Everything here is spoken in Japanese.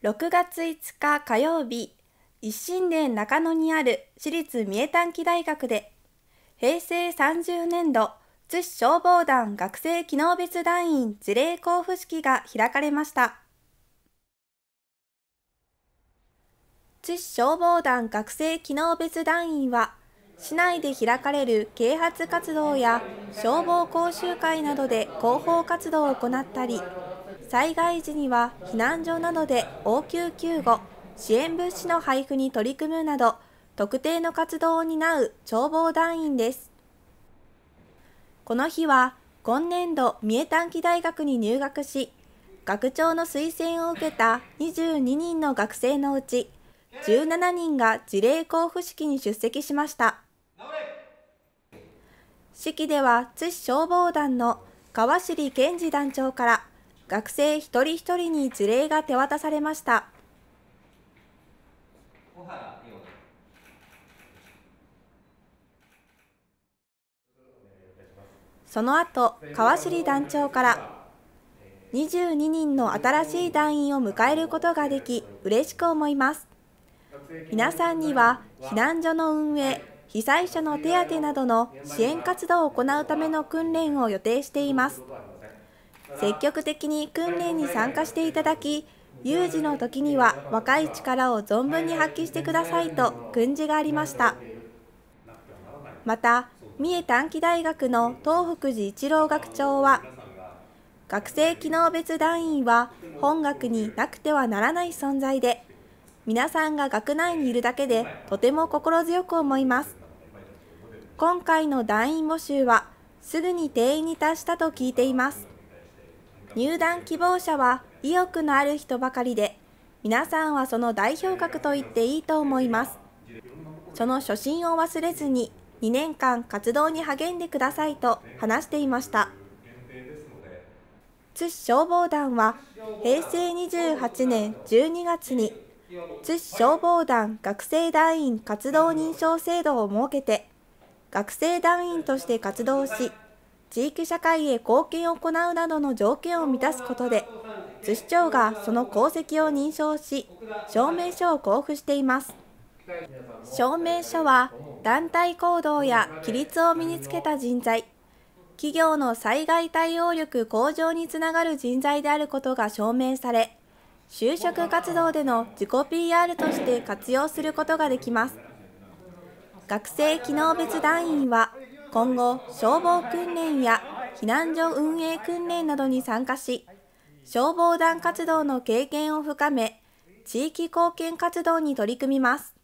6月5日火曜日、一心殿中野にある私立三重短期大学で、平成30年度津市消防団学生機能別団員事例交付式が開かれました。津市消防団学生機能別団員は、市内で開かれる啓発活動や消防講習会などで広報活動を行ったり、災害時には避難所などで応急救護、支援物資の配布に取り組むなど、特定の活動を担う消防団員です。この日は、今年度三重短期大学に入学し、学長の推薦を受けた22人の学生のうち、17人が辞令交付式に出席しました。式では津市消防団の川尻健二団長から学生一人一人に辞令が手渡されました。その後、川尻団長から22人の新しい団員を迎えることができ、嬉しく思います。皆さんには避難所の運営、被災者の手当などの支援活動を行うための訓練を予定しています。積極的に訓練に参加していただき、有事の時には若い力を存分に発揮してくださいと訓示がありました。また、三重短期大学の東福寺一郎学長は、学生機能別団員は本学になくてはならない存在で、皆さんが学内にいるだけでとても心強く思います。今回の団員募集は、すぐに定員に達したと聞いています。入団希望者は意欲のある人ばかりで、皆さんはその代表格と言っていいと思います。その初心を忘れずに2年間活動に励んでくださいと話していました。津市消防団は平成28年12月に津市消防団学生団員活動認証制度を設けて学生団員として活動し地域社会へ貢献を行うなどの条件を満たすことで、津市長がその功績を認証し、証明書を交付しています。証明書は、団体行動や規律を身につけた人材、企業の災害対応力向上につながる人材であることが証明され、就職活動での自己 PR として活用することができます。学生機能別団員は、今後、消防訓練や避難所運営訓練などに参加し、消防団活動の経験を深め、地域貢献活動に取り組みます。